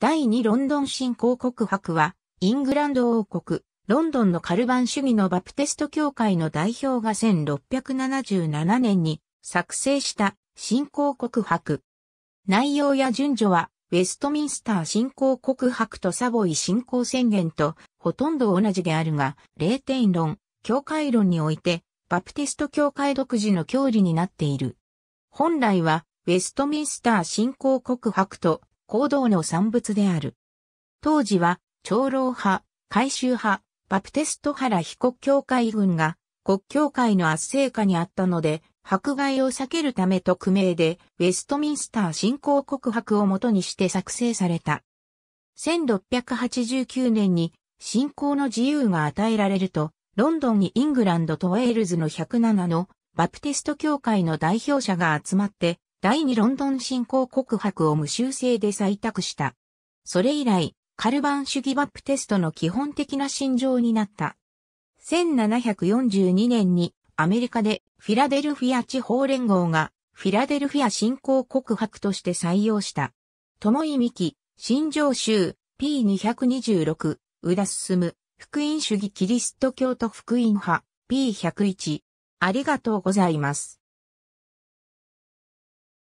第2ロンドン新興国博は、イングランド王国、ロンドンのカルバン主義のバプテスト教会の代表が1677年に作成した新興国博。内容や順序は、ウェストミンスター新興国博とサボイ新興宣言とほとんど同じであるが、霊点論、教会論において、バプテスト教会独自の教理になっている。本来は、ウェストミンスター新興国博と行動の産物である。当時は、長老派、改宗派、バプテスト原被国教会軍が、国教会の圧政下にあったので、迫害を避けるため匿名で、ウェストミンスター信仰告白をもとにして作成された。1689年に、信仰の自由が与えられると、ロンドンにイングランドとウェールズの107のバプテスト教会の代表者が集まって、第二ロンドン侵攻告白を無修正で採択した。それ以来、カルバン主義バプテストの基本的な信条になった。1742年にアメリカでフィラデルフィア地方連合がフィラデルフィア侵攻告白として採用した。友井美紀、新上州、P226、宇田む、福音主義キリスト教徒福音派、P101。ありがとうございます。